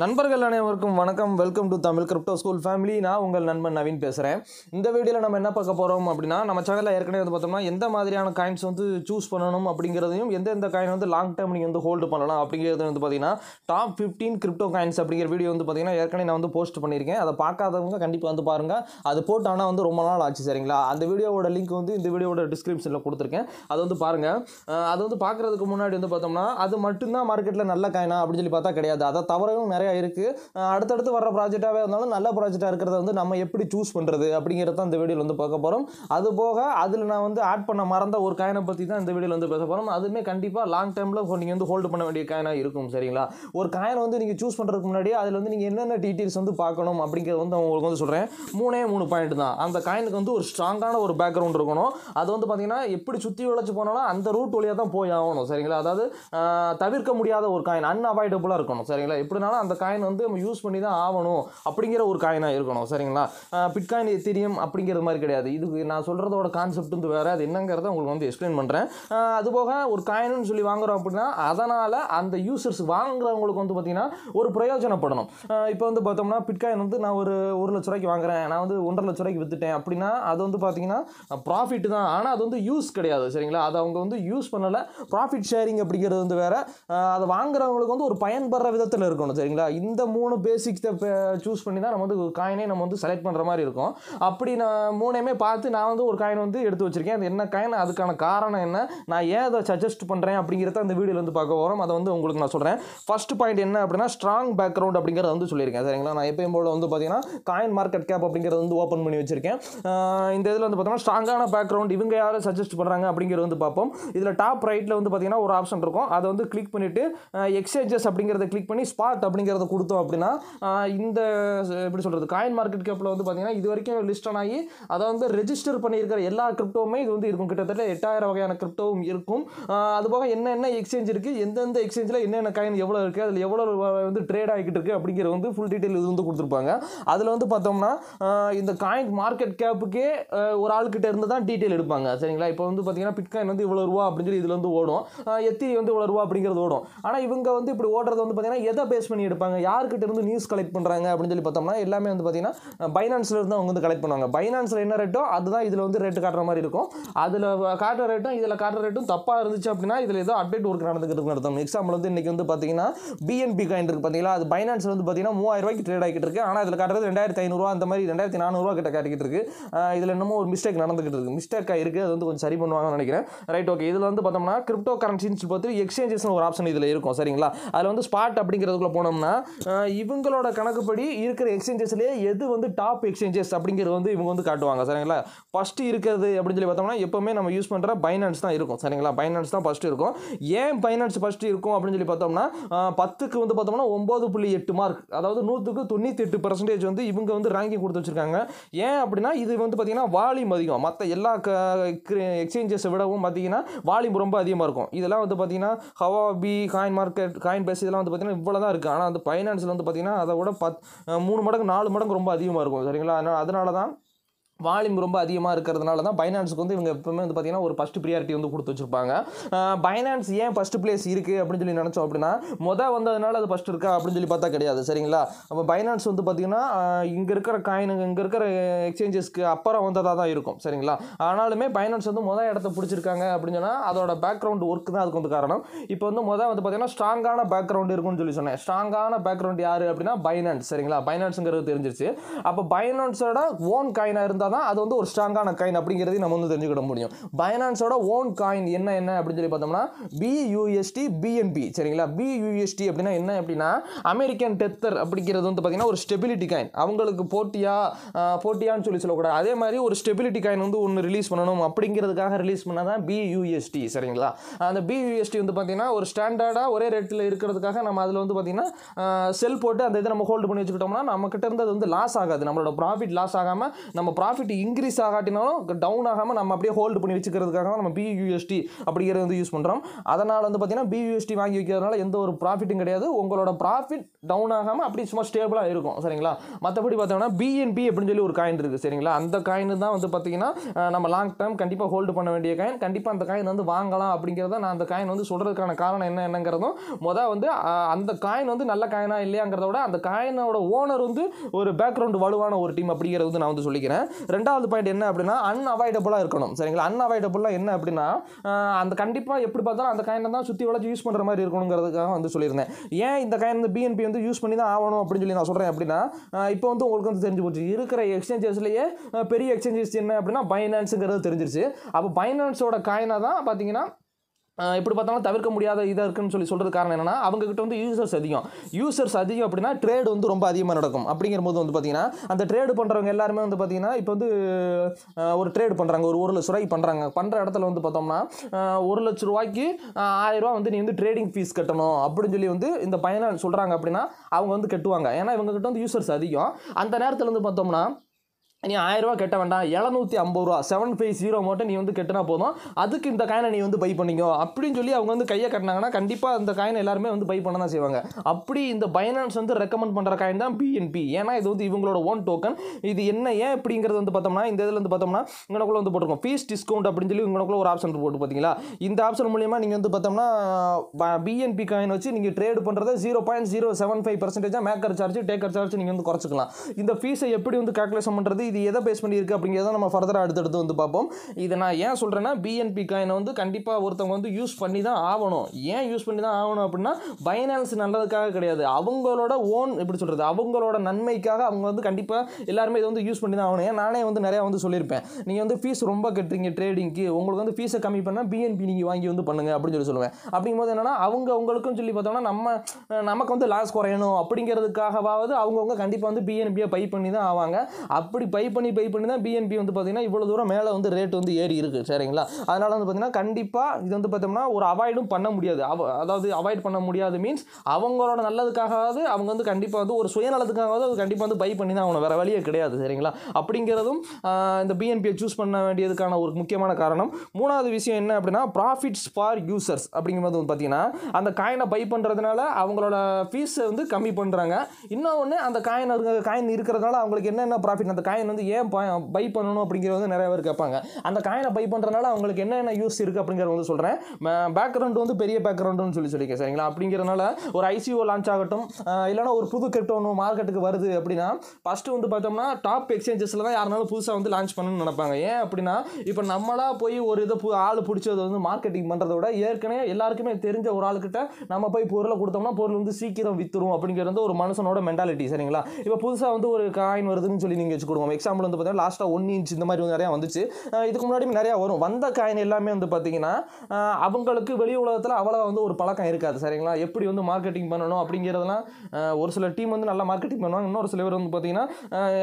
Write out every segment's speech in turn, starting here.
நண்பர்கள் அனைவருக்கும் வணக்கம் welcome to Tamil crypto school family நான் உங்கள் நண்பன் நவீன் பேசுகிறேன் இந்த வீடியோவில் நம்ம என்ன பார்க்க போகிறோம் அப்படின்னா நம்ம சேனலில் ஏற்கனவே வந்து பார்த்தோம்னா எந்த மாதிரியான காயின்ஸ் வந்து சூஸ் பண்ணணும் அப்படிங்கிறதையும் எந்தெந்த காயின் வந்து லாங் டைம் நீங்கள் வந்து ஹோல்டு பண்ணலாம் அப்படிங்கிறது வந்து பார்த்தீங்கன்னா டாப் ஃபிஃப்டீன் கிரிப்டோ காயின்ஸ் அப்படிங்கிற வீடியோ வந்து பார்த்தீங்கன்னா ஏற்கனவே நான் வந்து போஸ்ட் பண்ணியிருக்கேன் அதை பார்க்காதவங்க கண்டிப்பாக வந்து பாருங்கள் அது போட்டு வந்து ரொம்ப நாள் ஆச்சு சரிங்களா அந்த வீடியோவோட லிங்க் வந்து இந்த வீடியோட டிஸ்கிரிப்ஷனில் கொடுத்துருக்கேன் அதை வந்து பாருங்கள் அது வந்து பார்க்குறதுக்கு முன்னாடி வந்து பார்த்தோம்னா அது மட்டும்தான் மார்க்கெட்டில் நல்ல காயினா அப்படின்னு சொல்லி பார்த்தா கிடையாது அதை தவறவும் நிறையா இருக்குது அடுத்தடுத்து வர ப்ராஜெக்டாகவே இருந்தாலும் நல்ல ப்ராஜெக்டாக இருக்கிறத வந்து நம்ம எப்படி சூஸ் பண்ணுறது அப்படிங்கிறத தான் இந்த வீடியோவில் வந்து பார்க்க போகிறோம் அது போக அதில் நான் வந்து ஆட் பண்ண மறந்த ஒரு காயினை பற்றி தான் இந்த வீடியோவில் வந்து பேச போகிறோம் அதுவுமே கண்டிப்பாக லாங் டைமில் நீங்கள் வந்து ஹோல்டு பண்ண வேண்டிய காயினாக இருக்கும் சரிங்களா ஒரு காயின் வந்து நீங்கள் சூஸ் பண்ணுறதுக்கு முன்னாடி அதில் வந்து நீங்கள் என்னென்ன டீட்டெயில்ஸ் வந்து பார்க்கணும் அப்படிங்கிறது வந்து உங்களுக்கு வந்து சொல்கிறேன் மூணே மூணு பாயிண்ட் தான் அந்த காயினுக்கு வந்து ஒரு ஸ்ட்ராங்கான ஒரு பேக்ரவுண்ட் இருக்கணும் அது வந்து பார்த்தீங்கன்னா எப்படி சுற்றி உழைச்சி போனாலும் அந்த ரூட் வழியாக தான் போய் ஆகணும் சரிங்களா அதாவது தவிர்க்க முடியாத ஒரு காயின் அன்அவாய்டபுளாக இருக்கணும் சரிங்களா எப்படினாலும் அந்த அந்த காயின் வந்து நம்ம யூஸ் பண்ணி தான் ஆகணும் அப்படிங்கிற ஒரு காயினாக இருக்கணும் சரிங்களா பிட்காயின் எத்திரியம் அப்படிங்கிறது மாதிரி கிடையாது இதுக்கு நான் சொல்கிறதோட கான்செப்ட் வந்து வேறு அது என்னங்கிறத உங்களுக்கு வந்து எக்ஸ்பிளைன் பண்ணுறேன் அதுபோக ஒரு காயின்னு சொல்லி வாங்குகிறோம் அப்படின்னா அதனால் அந்த யூசர்ஸ் வாங்குறவங்களுக்கு வந்து பார்த்திங்கன்னா ஒரு பிரயோஜனப்படணும் இப்போ வந்து பார்த்தோம்னா பிட்காயின் வந்து நான் ஒரு ஒரு லட்ச ரூபாய்க்கு வாங்குறேன் நான் வந்து ஒன்றரை லட்ச ரூபாய்க்கு வித்துட்டேன் அப்படின்னா அது வந்து பார்த்திங்கன்னா ப்ராஃபிட் தான் ஆனால் அது வந்து யூஸ் கிடையாது சரிங்களா அதை அவங்க வந்து யூஸ் பண்ணலை ப்ராஃபிட் ஷேரிங் அப்படிங்கிறது வந்து வேறு அதை வாங்குறவங்களுக்கு வந்து ஒரு பயன்படுற விதத்தில் இருக்கணும் சரிங்களா சரிங்களா இந்த மூணு பேசிக்ஸை சூஸ் பண்ணி தான் நம்ம வந்து காயினே நம்ம வந்து செலக்ட் பண்ணுற மாதிரி இருக்கும் அப்படி நான் மூணையுமே பார்த்து நான் வந்து ஒரு காயின் வந்து எடுத்து வச்சுருக்கேன் அது என்ன காயின் அதுக்கான காரணம் என்ன நான் ஏன் அதை சஜஸ்ட் பண்ணுறேன் அப்படிங்கிறத அந்த வீடியோவில் வந்து பார்க்க போகிறோம் அதை வந்து உங்களுக்கு நான் சொல்கிறேன் ஃபஸ்ட் பாயிண்ட் என்ன அப்படின்னா ஸ்ட்ராங் பேக்ரவுண்ட் அப்படிங்கிறத வந்து சொல்லியிருக்கேன் சரிங்களா நான் எப்பயும் போல் வந்து பார்த்தீங்கன்னா காயின் மார்க்கெட் கேப் அப்படிங்கிறத வந்து ஓப்பன் பண்ணி வச்சுருக்கேன் இந்த இதில் வந்து பார்த்தோம்னா ஸ்ட்ராங்கான பேக்ரவுண்ட் இவங்க யாரும் சஜஸ்ட் பண்ணுறாங்க அப்படிங்கிறது வந்து பார்ப்போம் இதில் டாப் ரைட்டில் வந்து பார்த்தீங்கன்னா ஒரு ஆப்ஷன் இருக்கும் அதை வந்து கிளிக் பண்ணிவிட்டு எக்ஸ்சேஞ்சஸ் அப்படிங்கிறத கிளிக் பண்ணி ஸ்பாட் அப்படிங்கிற அப்படிங்கிறத கொடுத்தோம் அப்படின்னா இந்த எப்படி சொல்கிறது காயின் மார்க்கெட் கேப்பில் வந்து பார்த்திங்கன்னா இது வரைக்கும் லிஸ்ட் ஆகி அதை வந்து ரெஜிஸ்டர் பண்ணியிருக்கிற எல்லா கிரிப்டோவுமே இது வந்து இருக்கும் கிட்டத்தட்ட எட்டாயிரம் வகையான கிரிப்டோவும் இருக்கும் அதுபோக என்னென்ன எக்ஸ்சேஞ்ச் இருக்குது எந்தெந்த எக்ஸ்சேஞ்சில் என்னென்ன காயின் எவ்வளோ இருக்குது அதில் எவ்வளோ வந்து ட்ரேட் ஆகிட்டு இருக்குது அப்படிங்கிற வந்து ஃபுல் டீட்டெயில் இது வந்து கொடுத்துருப்பாங்க அதில் வந்து பார்த்தோம்னா இந்த காயின் மார்க்கெட் கேப்புக்கே ஒரு ஆள்கிட்ட இருந்து தான் டீட்டெயில் எடுப்பாங்க சரிங்களா இப்போ வந்து பார்த்தீங்கன்னா பிட்காயின் வந்து இவ்வளோ ரூபா அப்படின்னு சொல்லி இதில் வந்து ஓடும் எத்தி வந்து இவ்வளோ ரூபா அப்படிங்கிறது ஓடும் ஆனால் இவங்க வந்து இப்படி ஓடுறது வந்து பார்த்தீங்கன்னா எதை பேஸ் பண்ணி எடுப்பாங்க இருப்பாங்க யார்கிட்ட இருந்து நியூஸ் கலெக்ட் பண்ணுறாங்க அப்படின்னு சொல்லி பார்த்தோம்னா எல்லாமே வந்து பார்த்தீங்கன்னா பைனான்ஸில் இருந்து அவங்க வந்து கலெக்ட் பண்ணுவாங்க பைனான்ஸில் என்ன ரேட்டோ அதுதான் இதில் வந்து ரேட்டு காட்டுற மாதிரி இருக்கும் அதில் காட்டுற ரேட்டும் இதில் காட்டுற ரேட்டும் தப்பாக இருந்துச்சு அப்படின்னா இதில் ஏதோ அப்டேட் ஒர்க் நடந்துக்கிட்டு நடத்தும் எக்ஸாம்பிள் வந்து இன்றைக்கி வந்து பார்த்தீங்கன்னா பிஎன்பி காயின் இருக்குது பார்த்தீங்களா அது பைனான்ஸில் வந்து பார்த்தீங்கன்னா மூவாயிரம் ரூபாய்க்கு ட்ரேட் ஆகிட்டு இருக்குது ஆனால் அதில் காட்டுறது ரெண்டாயிரத்தி ஐநூறுரூவா அந்த மாதிரி ரெண்டாயிரத்தி நானூறுவா கிட்ட காட்டிக்கிட்டு இருக்குது இதில் என்னமோ ஒரு மிஸ்டேக் நடந்துகிட்டு இருக்குது மிஸ்டேக்காக இருக்குது அது வந்து கொஞ்சம் சரி பண்ணுவாங்கன்னு நினைக்கிறேன் ரைட் ஓகே இதில் வந்து பார்த்தோம்னா கிரிப்டோ கரன்சின்னு பார்த்து எக்ஸ்சேஞ்சஸ்னு ஒரு ஆப்ஷன் இதில் இருக்கும் சரிங்களா அதில் வந்து ஸ்பாட் அப்படிங்கிறதுக்குள்ளே போனோம்னா இவங்களோட கணக்குப்படி இருக்கிற எக்ஸ்சேஞ்சஸ்லேயே எது வந்து டாப் எக்ஸ்சேஞ்சஸ் அப்படிங்கிறது வந்து இவங்க வந்து காட்டுவாங்க சரிங்களா ஃபஸ்ட்டு இருக்கிறது அப்படின்னு சொல்லி பார்த்தோம்னா எப்போவுமே நம்ம யூஸ் பண்ணுற பைனான்ஸ் தான் இருக்கும் சரிங்களா பைனான்ஸ் தான் ஃபஸ்ட்டு இருக்கும் ஏன் பைனான்ஸ் ஃபஸ்ட்டு இருக்கும் அப்படின்னு சொல்லி பார்த்தோம்னா பத்துக்கு வந்து பார்த்தோம்னா ஒம்பது புள்ளி எட்டு மார்க் அதாவது நூற்றுக்கு தொண்ணூற்றி எட்டு பர்சன்டேஜ் வந்து இவங்க வந்து ரேங்கிங் கொடுத்து வச்சுருக்காங்க ஏன் அப்படின்னா இது வந்து பார்த்திங்கன்னா வால்யூம் அதிகம் மற்ற எல்லா க எக்ஸ்சேஞ்சஸை விடவும் பார்த்திங்கன்னா வால்யூம் ரொம்ப அதிகமாக இருக்கும் இதெல்லாம் வந்து பார்த்திங்கன்னா Huobi coin market Coinbase இதெல்லாம் வந்து பார்த்திங்கன்னா இவ்வளோ தான் இருக்குது ஆனால் வந்து வந்து ஃபைனான்ஸில் வந்து பார்த்திங்கன்னா அதை விட பத் மூணு மடங்கு நாலு மடங்கு ரொம்ப அதிகமாக இருக்கும் சரிங்களா அதனால் அதனால தான் வால்யூம் ரொம்ப அதிகமாக இருக்கிறதுனால தான் பைனான்ஸுக்கு வந்து இவங்க எப்பவுமே வந்து பார்த்தீங்கன்னா ஒரு ஃபஸ்ட் ப்ரியாரிட்டி வந்து கொடுத்து வச்சுருப்பாங்க பைனான்ஸ் ஏன் ஃபஸ்ட் பிளேஸ் இருக்குது அப்படின்னு சொல்லி நினச்சோம் அப்படின்னா மொதல் வந்ததுனால அது ஃபஸ்ட் இருக்கா அப்படின்னு சொல்லி பார்த்தா கிடையாது சரிங்களா அப்போ பைனான்ஸ் வந்து பார்த்திங்கன்னா இங்கே இருக்கிற காயினுங்க இங்கே இருக்கிற எக்ஸ்சேஞ்சஸ்க்கு அப்புறம் வந்ததாக தான் இருக்கும் சரிங்களா ஆனாலுமே பைனான்ஸ் வந்து மொதல் இடத்த பிடிச்சிருக்காங்க அப்படின்னு சொன்னால் அதோட பேக்ரவுண்ட் ஒர்க் தான் அதுக்கு வந்து காரணம் இப்போ வந்து மொதல் வந்து பார்த்தீங்கன்னா ஸ்ட்ராங்கான பேக்ரவுண்ட் இருக்கும்னு சொல்லி சொன்னேன் ஸ்ட்ராங்கான பேக்ரவுண்ட் யார் அப்படின்னா பைனான்ஸ் சரிங்களா பைனான்ஸுங்கிறது தெரிஞ்சிருச்சு அப்போ பைனான்ஸோட ஓன் காயினாக இருந்தால் இருந்தால் தான் அது வந்து ஒரு ஸ்ட்ராங்கான காயின் அப்படிங்கிறதையும் நம்ம வந்து தெரிஞ்சுக்கிட முடியும் பைனான்ஸோட ஓன் காயின் என்ன என்ன அப்படின்னு சொல்லி பார்த்தோம்னா பியூஎஸ்டி பிஎன்பி சரிங்களா பியூஎஸ்டி அப்படின்னா என்ன அப்படின்னா அமெரிக்கன் டெத்தர் அப்படிங்கிறது வந்து பார்த்திங்கன்னா ஒரு ஸ்டெபிலிட்டி காயின் அவங்களுக்கு போட்டியாக போட்டியான்னு சொல்லி சொல்லக்கூடாது அதே மாதிரி ஒரு ஸ்டெபிலிட்டி காயின் வந்து ஒன்று ரிலீஸ் பண்ணணும் அப்படிங்கிறதுக்காக ரிலீஸ் பண்ணால் தான் பியூஎஸ்டி சரிங்களா அந்த பியூஎஸ்டி வந்து பார்த்திங்கன்னா ஒரு ஸ்டாண்டர்டாக ஒரே ரேட்டில் இருக்கிறதுக்காக நம்ம அதில் வந்து பார்த்திங்கன்னா செல் போட்டு அந்த இதை நம்ம ஹோல்டு பண்ணி வச்சுக்கிட்டோம்னா நம்மக்கிட்ட இருந்து அது வந்து லாஸ் ஆகாது நம்மளோட ப்ராஃபிட் லாஸ் ஆகாமல் நம்ம ப்ராஃபிட் ப்ராஃபிட் இன்க்ரீஸ் ஆகாட்டினாலும் டவுன் ஆகாமல் நம்ம அப்படியே ஹோல்டு பண்ணி வச்சுக்கிறதுக்காக தான் நம்ம பியூஎஸ்டி அப்படிங்கிறது வந்து யூஸ் பண்ணுறோம் அதனால் வந்து பார்த்திங்கன்னா பியூஎஸ்டி வாங்கி வைக்கிறதுனால எந்த ஒரு ப்ராஃபிட்டும் கிடையாது உங்களோட ப்ராஃபிட் டவுன் ஆகாமல் அப்படி சும்மா ஸ்டேபிளாக இருக்கும் சரிங்களா மற்றபடி பார்த்தோம்னா பிஎன்பி அப்படின்னு சொல்லி ஒரு காயின் இருக்குது சரிங்களா அந்த காயின் தான் வந்து பார்த்திங்கன்னா நம்ம லாங் டேர்ம் கண்டிப்பாக ஹோல்டு பண்ண வேண்டிய காயின் கண்டிப்பாக அந்த காயின் வந்து வாங்கலாம் அப்படிங்கிறத நான் அந்த காயின் வந்து சொல்கிறதுக்கான காரணம் என்ன என்னங்கிறதும் மொதல் வந்து அந்த காயின் வந்து நல்ல காயினாக இல்லையாங்கிறத விட அந்த காயினோட ஓனர் வந்து ஒரு பேக்ரவுண்டு வலுவான ஒரு டீம் அப்படிங்கிறது வந்து நான் வந்து சொல்லிக்கிறேன் ரெண்டாவது பாயிண்ட் என்ன அப்படின்னா அன்அவாய்டபுளாக இருக்கணும் சரிங்களா அன்அவாய்டபுளாக என்ன அப்படின்னா அந்த கண்டிப்பாக எப்படி பார்த்தாலும் அந்த காயினை தான் சுற்றி வளர்ச்சி யூஸ் பண்ணுற மாதிரி இருக்கணுங்கிறதுக்காக வந்து சொல்லியிருந்தேன் ஏன் இந்த காயின் வந்து பிஎன்பி வந்து யூஸ் பண்ணி தான் ஆகணும் அப்படின்னு சொல்லி நான் சொல்கிறேன் அப்படின்னா இப்போ வந்து உங்களுக்கு வந்து தெரிஞ்சு போச்சு இருக்கிற எக்ஸ்சேஞ்சஸ்லேயே பெரிய எக்ஸ்சேஞ்சஸ் என்ன அப்படின்னா பைனான்ஸுங்கிறது தெரிஞ்சிருச்சு அப்போ பைனான்ஸோட காயினாக தான் பார்த்தீங்கன்னா இப்படி பார்த்தாலும் தவிர்க்க முடியாத இதாக இருக்குன்னு சொல்லி சொல்கிறது காரணம் என்னென்னா அவங்கக்கிட்ட வந்து யூசர்ஸ் அதிகம் யூசர்ஸ் அதிகம் அப்படின்னா ட்ரேடு வந்து ரொம்ப அதிகமாக நடக்கும் அப்படிங்கிற போது வந்து பார்த்திங்கன்னா அந்த ட்ரேடு பண்ணுறவங்க எல்லாருமே வந்து பார்த்திங்கன்னா இப்போ வந்து ஒரு ட்ரேடு பண்ணுறாங்க ஒரு ஒரு லட்ச ரூபாய்க்கு பண்ணுறாங்க பண்ணுற இடத்துல வந்து பார்த்தோம்னா ஒரு லட்ச ரூபாய்க்கு ஆயிரரூவா வந்து நீ வந்து ட்ரேடிங் ஃபீஸ் கட்டணும் அப்படின்னு சொல்லி வந்து இந்த பையனை சொல்கிறாங்க அப்படின்னா அவங்க வந்து கட்டுவாங்க ஏன்னா இவங்ககிட்ட வந்து யூசர்ஸ் அதிகம் அந்த நேரத்தில் வந்து பார்த்தோம்னா நீ ஆயிரரூவா கட்ட வேண்டாம் எழுநூற்றி ஐம்பது ரூபா செவன் ஃபைவ் ஜீரோ மட்டும் நீ வந்து கட்டினா போதும் அதுக்கு இந்த காயினை நீ வந்து பை பண்ணிக்கோ அப்படின்னு சொல்லி அவங்க வந்து கையை கட்டினாங்கன்னா கண்டிப்பாக அந்த காயின் எல்லாருமே வந்து பை பண்ண தான் செய்வாங்க அப்படி இந்த பைனான்ஸ் வந்து ரெக்கமெண்ட் பண்ணுற காயின் தான் பிஎன்பி ஏன்னா இது வந்து இவங்களோட ஓன் டோக்கன் இது என்ன ஏன் அப்படிங்கிறது வந்து பார்த்தோம்னா இந்த இதில் வந்து பார்த்தோம்னா இங்கனக்குள்ளே வந்து போட்டுருக்கோம் ஃபீஸ் டிஸ்கவுண்ட் அப்படின்னு சொல்லி இங்கனக்குள்ள ஒரு ஆப்ஷன் போட்டு பார்த்தீங்களா இந்த ஆப்ஷன் மூலியமாக நீங்கள் வந்து பார்த்தோம்னா பிஎன்பி காயின் வச்சு நீங்கள் ட்ரேட் பண்ணுறத zero point zero seven five பர்சன்டேஜாக மேக்கர் சார்ஜ் டேக்கர் சார்ஜ் நீங்கள் வந்து குறைச்சிக்கலாம் இந்த ஃபீஸை எப்படி வந்து கால்குலேஷன் பண்ணுறது இது எதை பேஸ் பண்ணியிருக்கு அப்படிங்கிறத நம்ம ஃபர்தராக அடுத்தடுத்து வந்து பார்ப்போம் இதை நான் ஏன் சொல்கிறேன்னா பிஎன்பி காயினை வந்து கண்டிப்பாக ஒருத்தவங்க வந்து யூஸ் பண்ணி தான் ஆகணும் ஏன் யூஸ் பண்ணி தான் ஆகணும் அப்படின்னா பைனான்ஸ் நல்லதுக்காக கிடையாது அவங்களோட ஓன் எப்படி சொல்கிறது அவங்களோட நன்மைக்காக அவங்க வந்து கண்டிப்பாக எல்லாருமே இதை வந்து யூஸ் பண்ணி தான் ஆகணும் ஏன் நானே வந்து நிறையா வந்து சொல்லியிருப்பேன் நீங்கள் வந்து ஃபீஸ் ரொம்ப கட்டுறீங்க ட்ரேடிங்க்கு உங்களுக்கு வந்து ஃபீஸை கம்மி பண்ணால் பிஎன்பி நீங்கள் வாங்கி வந்து பண்ணுங்கள் அப்படின்னு சொல்லி சொல்லுவேன் அப்படிங்கும்போது என்னென்னா அவங்க அவங்களுக்கும் சொல்லி பார்த்தோம்னா நம்ம நமக்கு வந்து லாஸ் குறையணும் அப்படிங்கிறதுக்காகவாவது அவங்கவுங்க கண்டிப்பாக வந்து பிஎன்பியை பை பண்ணி தான் ஆவாங்க அப்படி பை பை பண்ணி பை பண்ணி தான் பிஎன்பி வந்து பார்த்திங்கன்னா இவ்வளோ தூரம் மேலே வந்து ரேட் வந்து ஏறி இருக்குது சரிங்களா அதனால் வந்து பார்த்திங்கன்னா கண்டிப்பாக இது வந்து பார்த்தோம்னா ஒரு அவாய்டும் பண்ண முடியாது அவ அதாவது அவாய்ட் பண்ண முடியாது மீன்ஸ் அவங்களோட நல்லதுக்காகவாது அவங்க வந்து கண்டிப்பாக வந்து ஒரு சுயநலத்துக்காகவாது அது கண்டிப்பாக வந்து பை பண்ணி தான் அவனை வேறு வழியே கிடையாது சரிங்களா அப்படிங்கிறதும் இந்த பிஎன்பியை சூஸ் பண்ண வேண்டியதுக்கான ஒரு முக்கியமான காரணம் மூணாவது விஷயம் என்ன அப்படின்னா ப்ராஃபிட்ஸ் ஃபார் யூசர்ஸ் அப்படிங்கும்போது வந்து பார்த்திங்கன்னா அந்த காயினை பை பண்ணுறதுனால அவங்களோட ஃபீஸை வந்து கம்மி பண்ணுறாங்க இன்னொன்று அந்த காயின் காயின் இருக்கிறதுனால அவங்களுக்கு என்னென்ன ப்ராஃபிட் அந்த காயின் காயின் வந்து ஏன் பை பண்ணணும் அப்படிங்கிறது வந்து நிறைய பேர் கேட்பாங்க அந்த காயினை பை பண்ணுறதுனால அவங்களுக்கு என்னென்ன யூஸ் இருக்குது அப்படிங்கிறத வந்து சொல்கிறேன் பேக்ரவுண்ட் வந்து பெரிய பேக்ரவுண்டுன்னு சொல்லி சொல்லியிருக்கேன் சரிங்களா அப்படிங்கிறனால ஒரு ஐசிஓ லான்ச் ஆகட்டும் இல்லைனா ஒரு புது கிரிப்டோ ஒன்று மார்க்கெட்டுக்கு வருது அப்படின்னா ஃபஸ்ட்டு வந்து பார்த்தோம்னா டாப் எக்ஸ்சேஞ்சஸில் தான் யாருனாலும் புதுசாக வந்து லான்ச் பண்ணணும்னு நினைப்பாங்க ஏன் அப்படின்னா இப்போ நம்மளாக போய் ஒரு இதை ஆள் பிடிச்சது வந்து மார்க்கெட்டிங் பண்ணுறத விட ஏற்கனவே எல்லாருக்குமே தெரிஞ்ச ஒரு ஆளுக்கிட்ட நம்ம போய் பொருளை கொடுத்தோம்னா பொருள் வந்து சீக்கிரம் வித்துரும் அப்படிங்கிறது ஒரு மனுஷனோட மென்டாலிட்டி சரிங்களா இப்போ புதுசாக வந்து ஒரு காயின் வருதுன்னு சொல்லி நீங்கள் வச்சுக்கிடுவோம் எக்ஸாம்பிள் வந்து பார்த்தீங்கன்னா லாஸ்ட்டாக ஒன் இன்ச் இந்த மாதிரி வந்து நிறையா வந்துச்சு இதுக்கு முன்னாடி நிறையா வரும் வந்த காயின் எல்லாமே வந்து பார்த்திங்கன்னா அவங்களுக்கு வெளி உலகத்தில் அவ்வளோ வந்து ஒரு பழக்கம் இருக்காது சரிங்களா எப்படி வந்து மார்க்கெட்டிங் பண்ணணும் அப்படிங்கிறதுலாம் ஒரு சில டீம் வந்து நல்லா மார்க்கெட்டிங் பண்ணுவாங்க இன்னொரு சில பேர் வந்து பார்த்தீங்கன்னா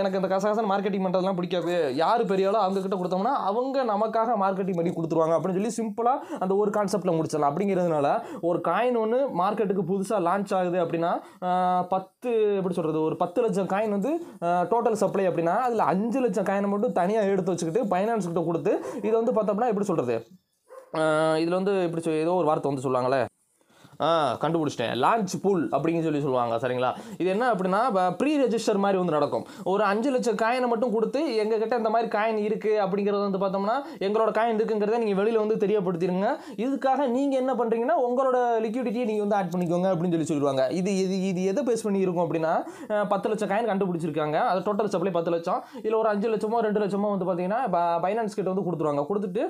எனக்கு அந்த கசகசன் மார்க்கெட்டிங் பண்ணுறதுலாம் பிடிக்காது யார் பெரியாலோ கிட்ட கொடுத்தோம்னா அவங்க நமக்காக மார்க்கெட்டிங் பண்ணி கொடுத்துருவாங்க அப்படின்னு சொல்லி சிம்பிளாக அந்த ஒரு கான்செப்ட்டில் முடிச்சிடலாம் அப்படிங்கிறதுனால ஒரு காயின் ஒன்று மார்க்கெட்டுக்கு புதுசாக லான்ச் ஆகுது அப்படின்னா பத்து எப்படி சொல்கிறது ஒரு பத்து லட்சம் காயின் வந்து டோட்டல் சப்ளை அப்படின்னா அதில் அஞ்சு லட்சம் காயினை மட்டும் தனியாக எடுத்து வச்சுக்கிட்டு ஃபைனான்ஸ் கிட்ட கொடுத்து இதை வந்து பார்த்தோம்னா எப்படி சொல்கிறது இதில் வந்து இப்படி ஏதோ ஒரு வார்த்தை வந்து சொல்லுவாங்களே கண்டுபிடிச்சிட்டேன் லான்ச் பூல் அப்படின்னு சொல்லி சொல்லுவாங்க சரிங்களா இது என்ன அப்படின்னா ப்ரீ ரெஜிஸ்டர் மாதிரி வந்து நடக்கும் ஒரு அஞ்சு லட்சம் காயினை மட்டும் கொடுத்து எங்ககிட்ட இந்த மாதிரி காயின் இருக்குது அப்படிங்கிறது வந்து பார்த்தோம்னா எங்களோட காயின் இருக்குங்கிறத நீங்கள் வெளியில் வந்து தெரியப்படுத்திடுங்க இதுக்காக நீங்கள் என்ன பண்ணுறீங்கன்னா உங்களோட லிக்யூடிட்டியை நீங்கள் வந்து ஆட் பண்ணிக்கோங்க அப்படின்னு சொல்லி சொல்லிடுவாங்க இது இது இது எதை பேஸ் பண்ணி இருக்கும் அப்படின்னா பத்து லட்சம் காயின் கண்டுபிடிச்சிருக்காங்க அது டோட்டல் சப்ளை பத்து லட்சம் இதில் ஒரு அஞ்சு லட்சமோ ரெண்டு லட்சமோ வந்து பார்த்தீங்கன்னா பைனான்ஸ் கிட்ட வந்து கொடுத்துருவாங்க கொடுத்துட்டு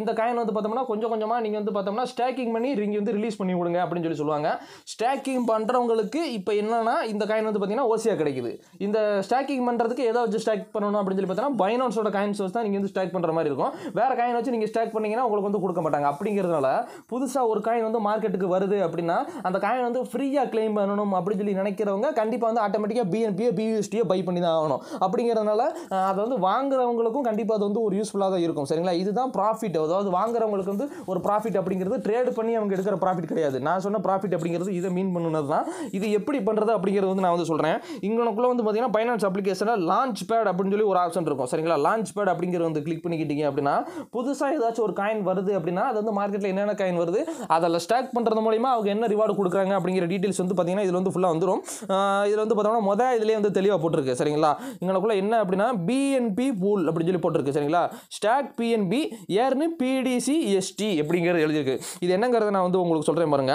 இந்த காயின் வந்து பார்த்தோம்னா கொஞ்சம் கொஞ்சமாக நீங்கள் வந்து பார்த்தோம்னா ஸ்டேக்கிங் பண்ணி நீங்கள் வந்து ரிலீஸ் பண்ணி விடுங்க அப்படின்னு சொல்லி சொல்லுவாங்க ஸ்டாக்கிங் பண்ணுறவங்களுக்கு இப்போ என்னென்னா இந்த காயின் வந்து பார்த்தீங்கன்னா ஓசியாக கிடைக்குது இந்த ஸ்டாக்கிங் பண்ணுறதுக்கு ஏதோ வச்சு ஸ்டாக் பண்ணணும் அப்படின்னு சொல்லி பார்த்தீங்கன்னா பைனான்ஸோட காயின்ஸ் வச்சு தான் நீங்கள் வந்து ஸ்டாக் பண்ணுற மாதிரி இருக்கும் வேறு காயின் வச்சு நீங்கள் ஸ்டாக் பண்ணிங்கன்னா உங்களுக்கு வந்து கொடுக்க மாட்டாங்க அப்படிங்கிறதுனால புதுசாக ஒரு காயின் வந்து மார்க்கெட்டுக்கு வருது அப்படின்னா அந்த காயின் வந்து ஃப்ரீயாக கிளைம் பண்ணணும் அப்படின்னு சொல்லி நினைக்கிறவங்க கண்டிப்பாக வந்து ஆட்டோமேட்டிக்காக பிஎன்பியை பியூஎஸ்டியை பை பண்ணி தான் ஆகணும் அப்படிங்கிறதுனால அதை வந்து வாங்குறவங்களுக்கும் கண்டிப்பாக அது வந்து ஒரு யூஸ்ஃபுல்லாக தான் இருக்கும் சரிங்களா இதுதான் ப்ராஃபிட் அதாவது வாங்குறவங்களுக்கு வந்து ஒரு ப்ராஃபிட் அப்படிங்கிறது ட்ரேட் பண்ணி அவங்க எடுக்கிற ப்ராஃபிட் கிடையாது நான் சொன்ன ப்ராஃபிட் அப்படிங்கிறது இதை மீன் பண்ணுனது தான் இது எப்படி பண்ணுறது அப்படிங்கிறது வந்து நான் வந்து சொல்கிறேன் இங்கனக்குள்ளே வந்து பார்த்தீங்கன்னா ஃபைனான்ஸ் அப்ளிகேஷனில் லான்ச் பேட் அப்படின்னு சொல்லி ஒரு ஆப்ஷன் இருக்கும் சரிங்களா லான்ச் பேட் அப்படிங்கிறது வந்து கிளிக் பண்ணிக்கிட்டீங்க அப்படின்னா புதுசாக ஏதாச்சும் ஒரு காயின் வருது அப்படின்னா அது வந்து மார்க்கெட்டில் என்னென்ன காயின் வருது அதில் ஸ்டாக் பண்ணுறது மூலிமா அவங்க என்ன ரிவார்டு கொடுக்குறாங்க அப்படிங்கிற டீட்டெயில்ஸ் வந்து பார்த்தீங்கன்னா இதில் வந்து ஃபுல்லாக வந்துடும் இதில் வந்து பார்த்தோம்னா மொதல் இதுலேயே வந்து தெளிவாக போட்டிருக்கு சரிங்களா இங்கனக்குள்ளே என்ன அப்படின்னா பிஎன்பி பூல் அப்படின்னு சொல்லி போட்டிருக்கு சரிங்களா stock BNB earn BTC ST அப்படிங்கிறது எழுதியிருக்கு இது என்னங்கிறத நான் வந்து உங்களுக்கு சொல்கிறேன் பாருங்க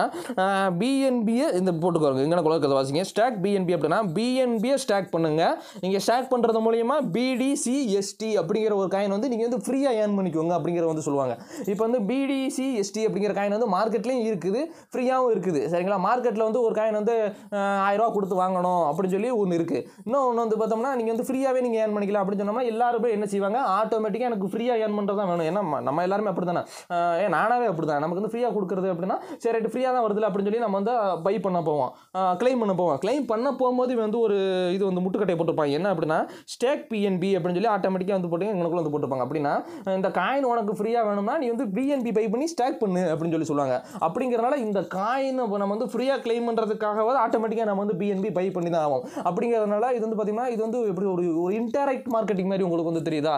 பிஎன்பியை இந்த போட்டுக்கோங்க இங்கே குழந்தை வாசிங்க ஸ்டாக் பிஎன்பி அப்படின்னா பிஎன்பியை ஸ்டாக் பண்ணுங்கள் நீங்கள் ஸ்டாக் பண்ணுறது மூலியமாக பிடிசிஎஸ்டி அப்படிங்கிற ஒரு காயின் வந்து நீங்கள் வந்து ஃப்ரீயாக ஏர்ன் பண்ணிக்கோங்க அப்படிங்கிற வந்து சொல்லுவாங்க இப்போ வந்து பிடிசிஎஸ்டி அப்படிங்கிற காயின் வந்து மார்க்கெட்லேயும் இருக்குது ஃப்ரீயாகவும் இருக்குது சரிங்களா மார்க்கெட்டில் வந்து ஒரு காயின் வந்து ஆயிரரூவா கொடுத்து வாங்கணும் அப்படின்னு சொல்லி ஒன்று இருக்குது இன்னும் ஒன்று வந்து பார்த்தோம்னா நீங்கள் வந்து ஃப்ரீயாகவே நீங்கள் ஏர்ன் பண்ணிக்கலாம் அப்படின்னு சொன்னோம்னா எல்லாருமே என்ன செய்வாங்க ஆட்டோமேட்டிக்காக எனக்கு ஃப்ரீயாக ஏர்ன் பண்ணுறது தான் வேணும் ஏன்னா நம்ம எல்லாருமே அப்படி தானே ஏன் நானாகவே அப்படி தான் நமக்கு வந்து ஃப்ரீயாக கொடுக்குறது அப்படின்னா சரி ரைட்டு ஃப்ரீயாக தான் வருதுல அப்படின்னு சொல்லி நம்ம வந்து பை பண்ண போவோம் கிளைம் பண்ண போவோம் கிளைம் பண்ண போகும்போது வந்து ஒரு இது வந்து முட்டுக்கட்டை போட்டிருப்பாங்க என்ன அப்படின்னா ஸ்டேக் பிஎன்பி அப்படின்னு சொல்லி ஆட்டோமேட்டிக்காக வந்து போட்டு எங்களுக்குள்ள வந்து போட்டிருப்பாங்க அப்படின்னா இந்த காயின் உனக்கு ஃப்ரீயாக வேணும்னா நீ வந்து பிஎன்பி பை பண்ணி ஸ்டேக் பண்ணு அப்படின்னு சொல்லி சொல்லுவாங்க அப்படிங்கிறனால இந்த காயின் நம்ம வந்து ஃப்ரீயாக கிளைம் பண்ணுறதுக்காக ஆட்டோமேட்டிக்காக நம்ம வந்து பிஎன்பி பை பண்ணி தான் ஆகும் அப்படிங்கிறதுனால இது வந்து பார்த்திங்கன்னா இது வந்து எப்படி ஒரு ஒரு இன்டெரக்ட் மார்க்கெட்டிங் மாதிரி உங்களுக்கு வந்து தெரியுதா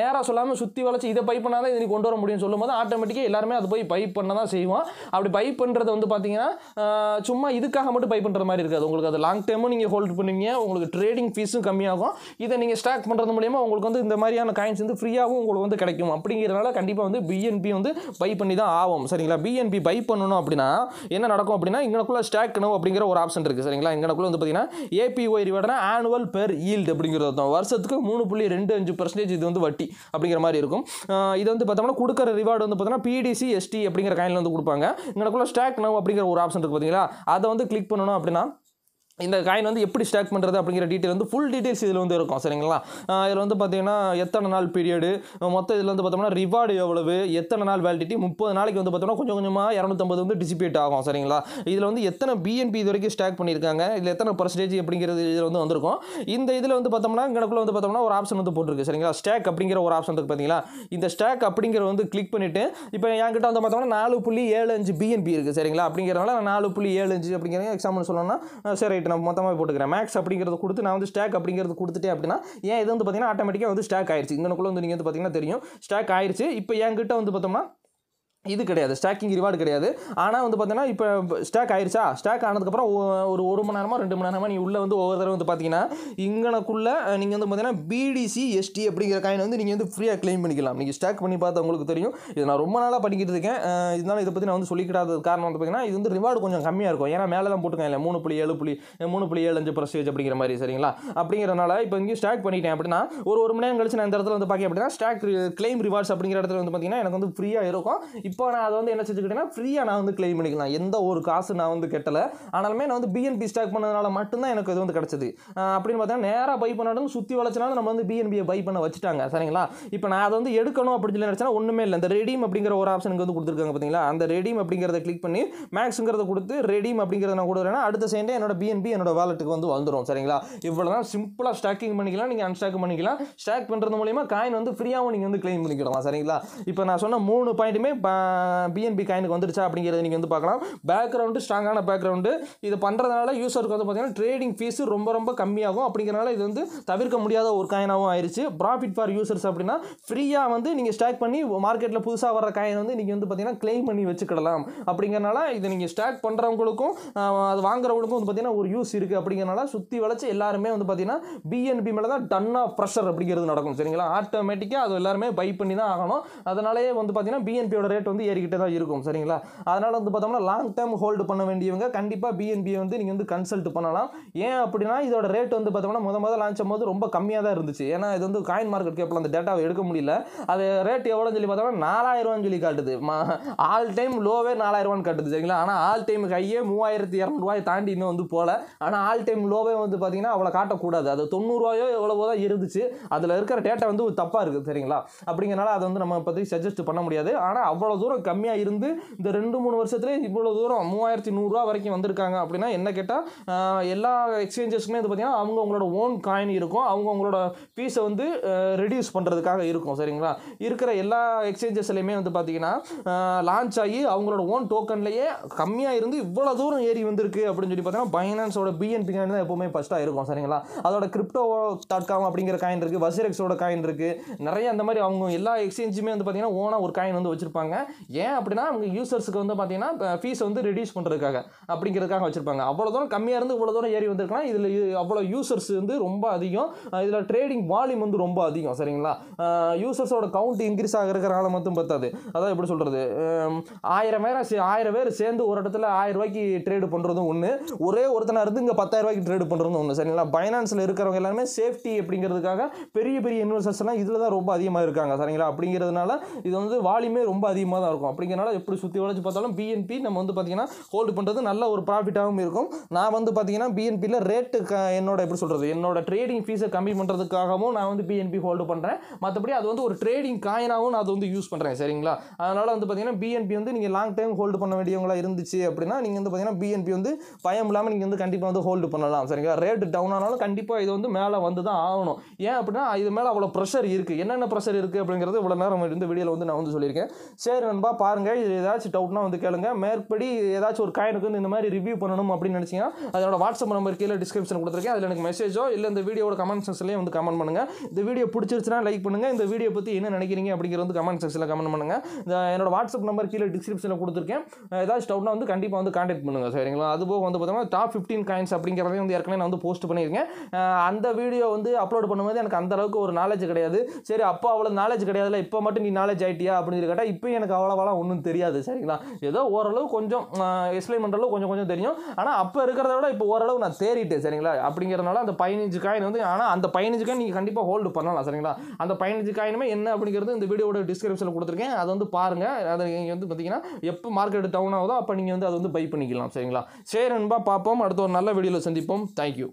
நேராக சொல்லாமல் சுற்றி வளர்ச்சி இதை பை பண்ணால் தான் இது கொண்டு வர முடியும்னு சொல்லும்போது ஆட்டோமேட்டிக்காக எல்லாருமே அது போய் பை பண்ண தான் செய்வோம் அப்படி பை பண்ணுறது வந்து வந்து பார்த்தீங்கன்னா சும்மா இதுக்காக மட்டும் பை பண்ணுற மாதிரி இருக்காது உங்களுக்கு அது லாங் டைமும் நீங்கள் ஹோல்ட் பண்ணுவீங்க உங்களுக்கு ட்ரேடிங் ஃபீஸும் கம்மியாகும் இதை நீங்கள் ஸ்டாக் பண்ணுறது மூலியமாக உங்களுக்கு வந்து இந்த மாதிரியான காயின்ஸ் வந்து ஃப்ரீயாகவும் உங்களுக்கு வந்து கிடைக்கும் அப்படிங்கிறனால கண்டிப்பாக வந்து பிஎன்பி வந்து பை பண்ணி தான் ஆகும் சரிங்களா பிஎன்பி பை பண்ணணும் அப்படின்னா என்ன நடக்கும் அப்படின்னா இங்கனக்குள்ளே ஸ்டாக் நோ அப்படிங்கிற ஒரு ஆப்ஷன் இருக்குது சரிங்களா இங்கனக்குள்ள வந்து பார்த்தீங்கன்னா ஏபிஓ ரிவார்டுனா ஆனுவல் பெர் ஈல்டு அப்படிங்கிறது தான் வருஷத்துக்கு மூணு புள்ளி ரெண்டு அஞ்சு பர்சன்டேஜ் இது வந்து வட்டி அப்படிங்கிற மாதிரி இருக்கும் இது வந்து பார்த்தோம்னா கொடுக்குற ரிவார்டு வந்து பார்த்தோம்னா பிடிசி எஸ்டி அப்படிங்கிற காயினில் வந்து கொடுப்பாங்க இங்கனக்குள்ள ஸ்டாக் டெக் அப்படிங்கிற ஒரு ஆப்ஷன் இருக்குது பார்த்தீங்களா அதை வந்து கிளிக் பண்ணணும் அப்படின்னா இந்த காயின் வந்து எப்படி ஸ்டாக் பண்ணுறது அப்படிங்கிற டீட்டெயில் வந்து ஃபுல் டீட்டெயில்ஸ் இதில் வந்து இருக்கும் சரிங்களா இதில் வந்து பார்த்தீங்கன்னா எத்தனை நாள் பீரியடு மொத்தம் இதில் வந்து பார்த்தோம்னா ரிவார்டு எவ்வளவு எத்தனை நாள் வேலிடிட்டி முப்பது நாளைக்கு வந்து பார்த்தோம்னா கொஞ்சம் கொஞ்சமாக இரநூத்தம்பது வந்து டிசிபேட் ஆகும் சரிங்களா இதில் வந்து எத்தனை பிஎன்பி இது வரைக்கும் ஸ்டாக் பண்ணியிருக்காங்க இதில் எத்தனை பர்சன்டேஜ் அப்படிங்கிறது இதில் வந்து வந்திருக்கும் இந்த இதில் வந்து பார்த்தோம்னா கணக்குள்ள வந்து பார்த்தோம்னா ஒரு ஆப்ஷன் வந்து போட்டிருக்கு சரிங்களா ஸ்டாக் அப்படிங்கிற ஒரு ஆப்ஷன் இருக்குது பார்த்தீங்களா இந்த ஸ்டாக் அப்படிங்கிற வந்து கிளிக் பண்ணிவிட்டு இப்போ என்கிட்ட வந்து பார்த்தோம்னா நாலு புள்ளி ஏழு அஞ்சு பிஎன்பி இருக்குது சரிங்களா அப்படிங்கிறனால நாலு புள்ளி ஏழு அஞ்சு அப்படிங்கிற எக்ஸாம்பிள் சொல்லணும்னா சரி ரைட் நான் மொத்தமாக போட்டுக்கிறேன் மேக்ஸ் அப்படிங்கிறது கொடுத்து நான் வந்து ஸ்டாக் அப்படிங்கிறது கொடுத்துட்டேன் அப்படின்னா ஏன் இது வந்து பார்த்தீங்கன்னா ஆட்டோமேட்டிக்காக வந்து ஸ்டாக் ஆயிடுச்சு இங்கனக்குள்ளே வந்து நீங்கள் வந்து பார்த்தீங்கன்னா தெரியும் ஸ்டாக் ஆயிடுச்சு இப்போ என்கிட்ட வந்து பார்த்தோம்னா இது கிடையாது ஸ்டாக்கிங் ரிவார்டு கிடையாது ஆனால் வந்து பார்த்தீங்கன்னா இப்போ ஸ்டாக் ஆயிடுச்சா ஸ்டாக் ஆனதுக்கப்புறம் ஒரு ஒரு மணி நேரமாக ரெண்டு மணி நேரமாக நீ உள்ளே வந்து ஒவ்வொரு தடவை வந்து பார்த்தீங்கன்னா இங்கனக்குள்ளே நீங்கள் வந்து பார்த்தீங்கன்னா பிடிசி எஸ்டி அப்படிங்கிற காயின் வந்து நீங்கள் வந்து ஃப்ரீயாக க்ளைம் பண்ணிக்கலாம் நீங்கள் ஸ்டாக் பண்ணி பார்த்தா உங்களுக்கு தெரியும் இது நான் ரொம்ப நாளாக பண்ணிக்கிட்டு இருக்கேன் இதனால் இதை பற்றி நான் வந்து சொல்லிக்கிடாத காரணம் வந்து பார்த்தீங்கன்னா இது வந்து ரிவார்டு கொஞ்சம் கம்மியாக இருக்கும் ஏன்னா மேலே தான் இல்லை மூணு புள்ளி ஏழு புள்ளி மூணு புள்ளி ஏழு அஞ்சு பர்சேஜ் அப்படிங்கிற மாதிரி சரிங்களா அப்படிங்கிறனால இப்போ இங்கே ஸ்டாக் பண்ணிட்டேன் அப்படின்னா ஒரு ஒரு மணி நேரம் கழிச்சு நான் இந்த இடத்துல வந்து பார்க்க அப்படின்னா ஸ்டாக் கிளைம் ரிவார்ட்ஸ் அப்படிங்கிற இடத்துல வந்து பார்த்தீங்கன்னா எனக்கு வந்து ஃப்ரீயாக இருக்கும் இப்போ நான் அதை வந்து என்ன செஞ்சுக்கிட்டேன்னா ஃப்ரீயாக நான் வந்து கிளைம் பண்ணிக்கலாம் எந்த ஒரு காசு நான் வந்து கெட்டலை ஆனாலுமே நான் வந்து பிஎன்பி ஸ்டாக் பண்ணதுனால மட்டும்தான் எனக்கு இது வந்து கிடச்சிது அப்படின்னு பார்த்தா நேராக பை பண்ணாலும் சுற்றி வளச்சினாலும் நம்ம வந்து பிஎன்பியை பை பண்ண வச்சுட்டாங்க சரிங்களா இப்போ நான் அதை வந்து எடுக்கணும் அப்படின்னு சொல்லி நினச்சா ஒன்றுமே இல்லை இந்த ரெடீம் அப்படிங்கிற ஒரு ஆப்ஷனுக்கு வந்து கொடுத்துருக்காங்க பார்த்தீங்களா அந்த ரெடீம் அப்படிங்கிறத கிளிக் பண்ணி மேக்ஸுங்கிறத கொடுத்து ரெடீம் அப்படிங்கிறத நான் கொடுக்குறேன்னா அடுத்த சேண்டே என்னோட பிஎன்பி என்னோட வாலெட்டுக்கு வந்து வந்துடும் சரிங்களா இவ்வளோ தான் சிம்பிளாக ஸ்டாக்கிங் பண்ணிக்கலாம் நீங்கள் அன்ஸ்டாக் பண்ணிக்கலாம் ஸ்டாக் பண்ணுறது மூலியமாக காயின் வந்து ஃப்ரீயாகவும் நீங்கள் வந்து கிளைம் பண்ணிக்கிடலாம் சரிங்களா இப்போ நான் சொன்ன மூணு பாயிண்ட்டுமே பிஎன்பி காயினுக்கு வந்துருச்சா அப்படிங்கிறத நீங்கள் வந்து பார்க்கலாம் பேக்ரவுண்டு ஸ்ட்ராங்கான பேக்ரவுண்டு இது பண்ணுறதுனால யூசருக்கு வந்து பார்த்தீங்கன்னா ட்ரேடிங் ஃபீஸு ரொம்ப ரொம்ப கம்மியாகும் அப்படிங்கிறனால இது வந்து தவிர்க்க முடியாத ஒரு காயினாகவும் ஆயிடுச்சு ப்ராஃபிட் ஃபார் யூசர்ஸ் அப்படின்னா ஃப்ரீயாக வந்து நீங்கள் ஸ்டாக் பண்ணி மார்க்கெட்டில் புதுசாக வர காயின் வந்து நீங்கள் வந்து பார்த்தீங்கன்னா கிளைம் பண்ணி வச்சுக்கிடலாம் அப்படிங்கிறனால இதை நீங்கள் ஸ்டாக் பண்ணுறவங்களுக்கும் அது வாங்குறவங்களுக்கும் வந்து பார்த்தீங்கன்னா ஒரு யூஸ் இருக்குது அப்படிங்கிறனால சுற்றி வளைச்சு எல்லாருமே வந்து பார்த்தீங்கன்னா பிஎன்பி மேலே தான் டன் ஆஃப் ப்ரெஷர் அப்படிங்கிறது நடக்கும் சரிங்களா ஆட்டோமேட்டிக்காக அது எல்லாருமே பை பண்ணி தான் ஆகணும் அதனாலேயே வந்து பார்த்தீங்கன்னா பிஎன்பியோட ரேட் ரேட் வந்து ஏறிக்கிட்டே தான் இருக்கும் சரிங்களா அதனால் வந்து பார்த்தோம்னா லாங் டேர்ம் ஹோல்டு பண்ண வேண்டியவங்க கண்டிப்பாக பிஎன்பி வந்து நீங்கள் வந்து கன்சல்ட் பண்ணலாம் ஏன் அப்படின்னா இதோட ரேட் வந்து பார்த்தோம்னா முத முதல் லான்ச்சும் போது ரொம்ப கம்மியாக தான் இருந்துச்சு ஏன்னா இது வந்து காயின் மார்க்கெட் கேப்பில் அந்த டேட்டாவை எடுக்க முடியல அது ரேட் எவ்வளோன்னு சொல்லி பார்த்தோம்னா நாலாயிரரூவான்னு சொல்லி காட்டுது ஆல் டைம் லோவே நாலாயிரரூவான்னு காட்டுது சரிங்களா ஆனால் ஆல் டைம் கையே மூவாயிரத்தி இரநூறுவாயை தாண்டி இன்னும் வந்து போகல ஆனால் ஆல் டைம் லோவே வந்து பார்த்தீங்கன்னா அவ்வளோ காட்டக்கூடாது அது தொண்ணூறுவாயோ எவ்வளவோ தான் இருந்துச்சு அதில் இருக்கிற டேட்டா வந்து தப்பாக இருக்குது சரிங்களா அப்படிங்கிறனால அதை வந்து நம்ம பற்றி சஜஸ்ட் பண்ண முடியாது ஆனால் அவ்வளோ தூரம் கம்மியாக இருந்து இந்த ரெண்டு மூணு வருஷத்துலேயே இவ்வளோ தூரம் மூவாயிரத்தி நூறுரூவா வரைக்கும் வந்திருக்காங்க அப்படின்னா என்ன கேட்டால் எல்லா எக்ஸ்சேஞ்சஸ்க்குமே வந்து பார்த்தீங்கன்னா அவங்க அவங்களோட ஓன் காயின் இருக்கும் அவங்க அவங்களோட ஃபீஸை வந்து ரெடியூஸ் பண்ணுறதுக்காக இருக்கும் சரிங்களா இருக்கிற எல்லா எக்ஸ்சேஞ்சஸ்லையுமே வந்து பார்த்திங்கன்னா லான்ச் ஆகி அவங்களோட ஓன் டோக்கன்லேயே கம்மியாக இருந்து இவ்வளோ தூரம் ஏறி வந்திருக்கு அப்படின்னு சொல்லி பார்த்தீங்கன்னா பைனான்ஸோட பிஎன்பி காயின் தான் எப்போவுமே ஃபஸ்ட்டாக இருக்கும் சரிங்களா அதோட கிரிப்டோ டாட் காம் அப்படிங்கிற காயின் இருக்குது வசிரெக்ஸோட காயின் இருக்குது நிறைய அந்த மாதிரி அவங்க எல்லா எக்ஸ்சேஞ்சுமே வந்து பார்த்திங்கன்னா ஓனாக ஒரு காயின் வந்து வச்சுருப்பாங்க ஏன் அப்படின்னா அவங்க யூசர்ஸுக்கு வந்து பார்த்தீங்கன்னா ஃபீஸ் வந்து ரிடியூஸ் பண்ணுறதுக்காக அப்படிங்கிறதுக்காக வச்சுருப்பாங்க அவ்வளோ தூரம் கம்மியாக இருந்து இவ்வளோ தூரம் ஏறி வந்திருக்கலாம் இதில் அவ்வளோ யூசர்ஸ் வந்து ரொம்ப அதிகம் இதில் ட்ரேடிங் வால்யூம் வந்து ரொம்ப அதிகம் சரிங்களா யூசர்ஸோட கவுண்ட் இன்க்ரீஸ் ஆகிறதுனால மட்டும் பார்த்தாது அதான் எப்படி சொல்கிறது ஆயிரம் பேர் ஆயிரம் பேர் சேர்ந்து ஒரு இடத்துல ஆயிரம் ரூபாய்க்கு ட்ரேடு பண்ணுறதும் ஒன்று ஒரே ஒருத்தனை இருந்து இங்கே பத்தாயிரம் ரூபாய்க்கு ட்ரேடு பண்ணுறதும் ஒன்று சரிங்களா பைனான்ஸில் இருக்கிறவங்க எல்லாமே சேஃப்டி அப்படிங்கிறதுக்காக பெரிய பெரிய இன்வெஸ்டர்ஸ்லாம் இதில் தான் ரொம்ப அதிகமாக இருக்காங்க சரிங்களா அப்படிங்கிறதுனால இது வந்து வால்யூமே ரொம்ப அதிகமாக தான் இருக்கும் அப்படிங்கிறனால எப்படி சுற்றி வளைச்சு பார்த்தாலும் பிஎன்பி நம்ம வந்து பார்த்திங்கன்னா ஹோல்டு பண்ணுறது நல்ல ஒரு ப்ராஃபிட்டாகவும் இருக்கும் நான் வந்து பார்த்திங்கன்னா பிஎன்பியில் ரேட்டு க என்னோட எப்படி சொல்கிறது என்னோட ட்ரேடிங் ஃபீஸை கம்மி பண்ணுறதுக்காகவும் நான் வந்து பிஎன்பி ஹோல்டு பண்ணுறேன் மற்றபடி அது வந்து ஒரு ட்ரேடிங் காயினாகவும் நான் அது வந்து யூஸ் பண்ணுறேன் சரிங்களா அதனால் வந்து பார்த்திங்கன்னா பிஎன்பி வந்து நீங்கள் லாங் டைம் ஹோல்டு பண்ண வேண்டியவங்களாக இருந்துச்சு அப்படின்னா நீங்கள் வந்து பார்த்திங்கன்னா பிஎன்பி வந்து பயம் இல்லாமல் நீங்கள் வந்து கண்டிப்பாக வந்து ஹோல்டு பண்ணலாம் சரிங்களா ரேட்டு டவுன் ஆனாலும் கண்டிப்பாக இது வந்து மேலே வந்து தான் ஆகணும் ஏன் அப்படின்னா இது மேலே அவ்வளோ ப்ரெஷர் இருக்குது என்னென்ன ப்ரெஷர் இருக்குது அப்படிங்கிறது இவ்வளோ நேரம் இந்த வீடியோவில் வந்து நான் வந்து சொல்லியிருக்கேன் சரி நண்பா பாருங்கள் இது ஏதாச்சும் டவுட்னா வந்து கேளுங்க மேற்படி ஏதாச்சும் ஒரு காயினுக்கு வந்து இந்த மாதிரி ரிவ்யூ பண்ணணும் அப்படின்னு நினச்சிங்கன்னா அதோட வாட்ஸ்அப் நம்பர் கீழே டிஸ்கிரிப்ஷன் கொடுத்துருக்கேன் அதில் எனக்கு மெசேஜோ இல்லை இந்த வீடியோட கமெண்ட் செக்ஷன்லேயே வந்து கமெண்ட் பண்ணுங்கள் இந்த வீடியோ பிடிச்சிருச்சுன்னா லைக் பண்ணுங்கள் இந்த வீடியோ பற்றி என்ன நினைக்கிறீங்க அப்படிங்கிற வந்து கமெண்ட் செக்ஷனில் கமெண்ட் பண்ணுங்கள் இந்த என்னோட வாட்ஸ்அப் நம்பர் கீழே டிஸ்கிரிப்ஷனில் கொடுத்துருக்கேன் ஏதாச்சும் டவுட்னா வந்து கண்டிப்பாக வந்து காண்டாக்ட் பண்ணுங்கள் சரிங்களா அது போக வந்து பார்த்தீங்கன்னா டாப் ஃபிஃப்டின் காயின்ஸ் அப்படிங்கிறதையும் வந்து ஏற்கனவே நான் வந்து போஸ்ட் பண்ணியிருக்கேன் அந்த வீடியோ வந்து அப்லோட் பண்ணும்போது எனக்கு அந்த அளவுக்கு ஒரு நாலேஜ் கிடையாது சரி அப்போ அவ்வளோ நாலேஜ் கிடையாதுல இப்போ மட்டும் நீ நாலேஜ் ஆகிட்டியா அப்படின்னு கேட்டால் இப்போ எனக்கு எனக்கு அவ்வளோவாலாம் ஒன்றும் தெரியாது சரிங்களா ஏதோ ஓரளவு கொஞ்சம் எக்ஸ்பிளைன் பண்ணுறளவு கொஞ்சம் கொஞ்சம் தெரியும் ஆனால் அப்போ இருக்கிறத விட இப்போ ஓரளவு நான் தேறிட்டேன் சரிங்களா அப்படிங்கிறதுனால அந்த பதினஞ்சு காயின் வந்து ஆனால் அந்த பதினஞ்சு காயின் நீங்கள் கண்டிப்பாக ஹோல்டு பண்ணலாம் சரிங்களா அந்த பதினஞ்சு காயினுமே என்ன அப்படிங்கிறது இந்த வீடியோட டிஸ்கிரிப்ஷனில் கொடுத்துருக்கேன் அதை வந்து பாருங்கள் அதை நீங்கள் வந்து பார்த்தீங்கன்னா எப்போ மார்க்கெட் டவுன் ஆகுதோ அப்போ நீங்கள் வந்து அதை வந்து பை பண்ணிக்கலாம் சரிங்களா சரி நண்பா பார்ப்போம் அடுத்த ஒரு நல்ல வீடியோவில் சந்திப்போம் தேங்க்யூ